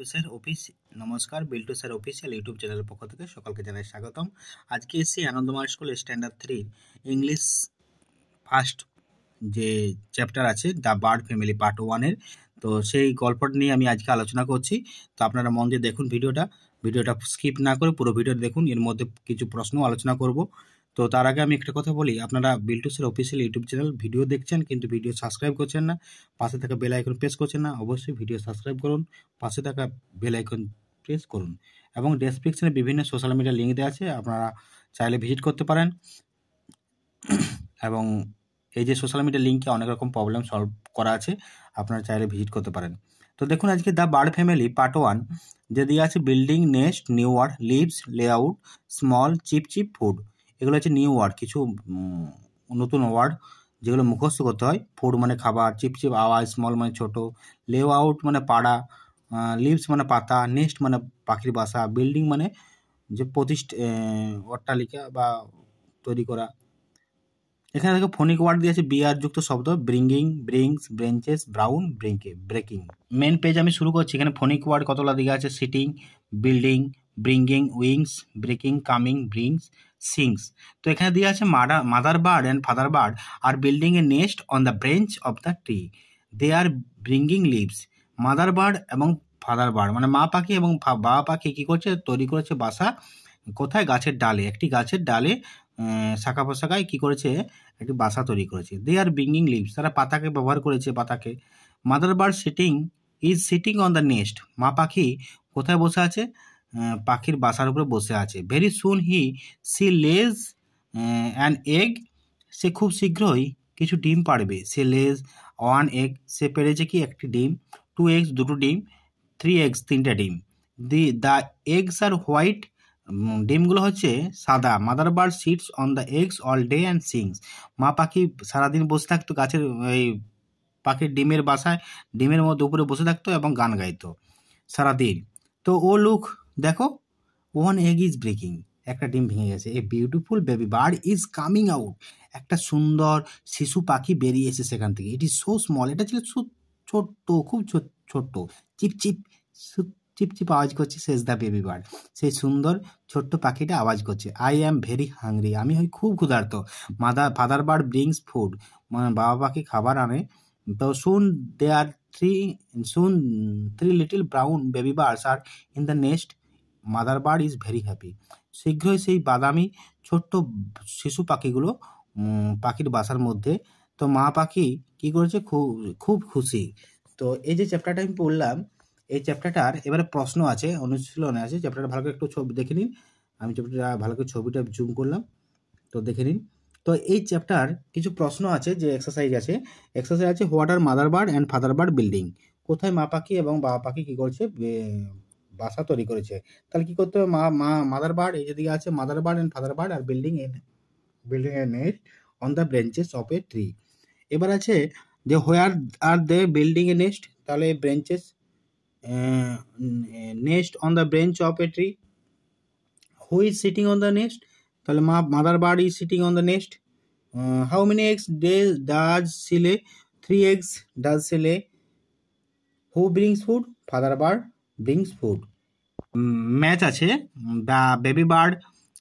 Biltu sir office নমস্কার Biltu sir official YouTube চ্যানেলের পক্ষ থেকে সকলকে জানাই স্বাগতম আজকে এসে আনন্দমার স্কুল স্ট্যান্ডার্ড থ্রির ইংলিশ ফার্স্ট যে চ্যাপ্টার আছে দ্য বার্ড ফ্যামিলি পার্ট ওয়ানের তো সেই গল্পটা নিয়ে আমি আজকে আলোচনা করছি তো আপনারা মন দিয়ে দেখুন ভিডিওটা ভিডিওটা স্কিপ না করে পুরো ভিডিওটা দেখুন এর মধ্যে কিছু প্রশ্ন আলোচনা করব তো তার আগে আমি একটা কথা বলি আপনারা বিলটুসের অফিসিয়াল ইউটিউব চ্যানেল ভিডিও দেখছেন কিন্তু ভিডিও সাবস্ক্রাইব করছেন না পাশে থাকা বেল আইকন প্রেস করছেন না অবশ্যই ভিডিও সাবস্ক্রাইব করুন পাশে থাকা বেল আইকন প্রেস করুন এবং ডেসক্রিপশনে বিভিন্ন সোশ্যাল মিডিয়া লিঙ্ক দেওয়া আছে আপনারা চাইলে ভিজিট করতে পারেন এবং এই যে সোশ্যাল মিডিয়া লিঙ্কে অনেক রকম প্রবলেম সলভ করা আছে আপনারা চাইলে ভিজিট করতে পারেন তো দেখুন আজকে the bird family part one যে দিয়ে আছে building nest new word leaves layout small cheep cheep food এগুলো হচ্ছে নিউ ওয়ার্ড কিছু নতুন ওয়ার্ড যেগুলো মুখস্থ করতে হয় ফুড মানে খাবার চিপচিপ আওয়াজ স্মল মানে ছোট লে আউট মানে পাড়া লিভস মানে পাতা নেস্ট মানে পাখির বাসা বিল্ডিং মানে যে প্রতিষ্ঠা অট্টালিকা বা তৈরি করা এখানে দেখো ফোনিক ওয়ার্ড দিয়েছে বিআর যুক্ত শব্দ ব্রিঙ্গিং ব্রিংস ব্রেঞ্চেস ব্রাউন ব্রিঙ্কে ব্রেকিং মেন পেজ আমি শুরু করছি এখানে ফোনিক ওয়ার্ড কতগুলো দিকে আছে sitting building bringing wings breaking coming brings sings তো এখানে দেওয়া আছে মাডা mother bird and father bird R building a nest on the branch of the tree they are bringing leaves mother bird এবং father bird মানে মা পাখি এবং বাবা পাখি কী করছে তৈরি করেছে বাসা কোথায় গাছের ডালে একটি গাছের ডালে শাখা পোশাকায় কী করেছে একটি বাসা তৈরি করেছে দে আর ব্রিঙ্গিং লিভস তারা পাতাকে ব্যবহার করেছে পাতাকে mother bird sitting is sitting on the nest মা পাখি কোথায় বসে আছে পাখির বাসার উপরে বসে আছে very soon he she lays an egg সে খুব শীঘ্রই কিছু ডিম পারবে সে লেজ ওয়ান এগ সে পেরেছে কি একটি ডিম টু এগস দুটো ডিম থ্রি এগস তিনটা ডিম the the eggs are white ডিমগুলো হচ্ছে সাদা mother bird sits on the eggs all day and sings মা পাখি সারাদিন বসে থাকতো গাছের এই পাখির ডিমের বাসায় ডিমের মধ্যে উপরে বসে থাকতো এবং গান গাইতো সারাদিন তো ও লুক দেখো ওয়ান এগ ইজ ব্রেকিং একটা ডিম ভেঙে গেছে a beautiful baby bird is coming out একটা সুন্দর শিশু পাখি বেরিয়েছে সেখান থেকে ইট ইজ সো স্মল এটা ছিল ছোট্ট খুব ছোট্ট চিপচিপ চিপচিপ আওয়াজ করছে শেষ দ্য বেবি বার্ড সেই সুন্দর ছোট্ট পাখিটা আওয়াজ করছে আই অ্যাম ভেরি হাংরি আমি হই খুব ক্ষুধার্ত mother father bird brings food মানে বাবা পাখি খাবার আনে তো soon they are three soon three little brown baby birds are in the next mother bird is very happy শীঘ্রই সেই বাদামি ছোট্ট শিশু পাখিগুলো পাখির বাসার মধ্যে তো মা পাখি কি করেছে খুব খুব খুশি তো এই যে চ্যাপ্টারটা আমি পড়লাম এই চ্যাপ্টারটার এবারে প্রশ্ন আছে অনুশীলনে আছে চ্যাপ্টারটা ভালো করে একটু ছবি দেখে নিন আমি চ্যাপ্টারটা ভালো করে ছবিটা জুম করলাম তো দেখে নিন তো এই চ্যাপ্টার কিছু প্রশ্ন আছে যে এক্সারসাইজ আছে এক্সারসাইজ আছে what are mother bird and father bird building কোথায় মা পাখি এবং বাবা পাখি কী করছে বাসা তৈরি করেছে তাহলে কী করতে হবে মা মা মাদার বার্ড এই যেদিকে আছে mother bird and father bird R building a building a net on the branches of a tree এবার আছে যে হোয়ার আর দে বিল্ডিং এ নেস্ট তাহলে branches nest on the branch of a tree who is sitting on the nest তাহলে মা mother bird is sitting on the nest how many eggs day does she lay three eggs does she lay who brings food father bird brings food ম্যাচ আছে the baby bird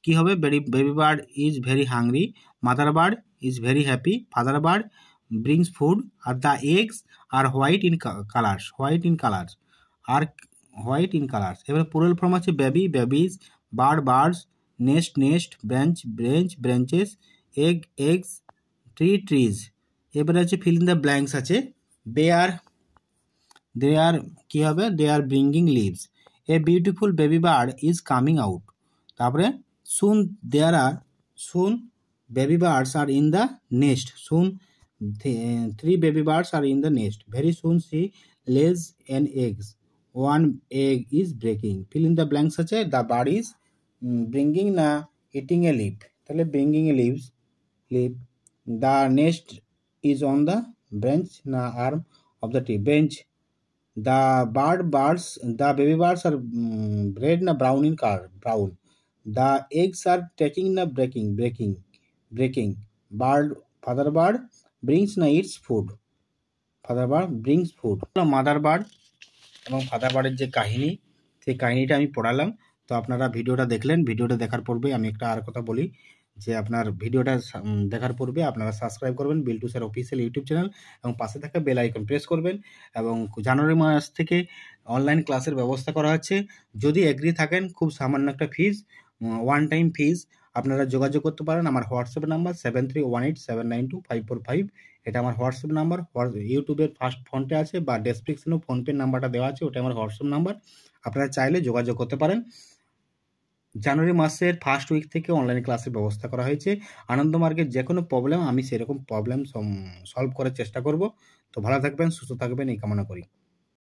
কী হবে baby baby bird is very hungry mother bird is very happy father bird brings food are the eggs are white in colours white in colours are white in colours এবার plural form আছে baby babies bird birds nest nest branch branch branches egg eggs tree trees এবারে আছে fill in the blanks আছে বেয়ার they are কী হবে they are bringing leaves a beautiful baby bird is coming out তারপরে soon there are soon baby birds are in the nest soon three baby birds are in the nest very soon she lays and eggs one egg is breaking fill in the blanks আছে the bird is bringing না eating a leave তাহলে bringing a leaves leave the nest is on the branch না arm of the tree bench The bird birds, the baby birds are red na brown in color, brown. The eggs are taking na breaking, breaking, breaking. Bird, father bird brings na its food. Father bird brings food mother bird এবং father বার্ডের যে কাহিনী সেই কাহিনীটা আমি পড়ালাম তো আপনারা ভিডিওটা দেখলেন ভিডিওটা দেখার পূর্বে আমি একটা আর কথা বলি যে আপনার ভিডিওটা দেখার পূর্বে আপনারা সাবস্ক্রাইব করবেন Biltu sir official YouTube channel এবং পাশে থাকা বেল আইকন প্রেস করবেন এবং জানুয়ারি মাস থেকে অনলাইন ক্লাসের ব্যবস্থা করা হচ্ছে যদি এগ্রি থাকেন খুব সামান্য একটা ফিজ ওয়ান টাইম ফিজ আপনারা যোগাযোগ করতে পারেন আমার WhatsApp number seven three one eight seven nine two five four five এটা আমার হোয়াটসঅ্যাপ নাম্বার ইউটিউবের ফার্স্ট ফোনপে আছে বা ডেসক্রিপশনেও ফোনপের নাম্বারটা দেওয়া আছে ওটা আমার হোয়াটসঅ্যাপ নাম্বার আপনারা চাইলে যোগাযোগ করতে পারেন জানুয়ারি মাসের ফার্স্ট উইক থেকে অনলাইন ক্লাসের ব্যবস্থা করা হয়েছে আনন্দমার্গের যে কোনো প্রবলেম আমি সেরকম প্রবলেম সলভ করার চেষ্টা করব তো ভালো থাকবেন সুস্থ থাকবেন এই কামনা করি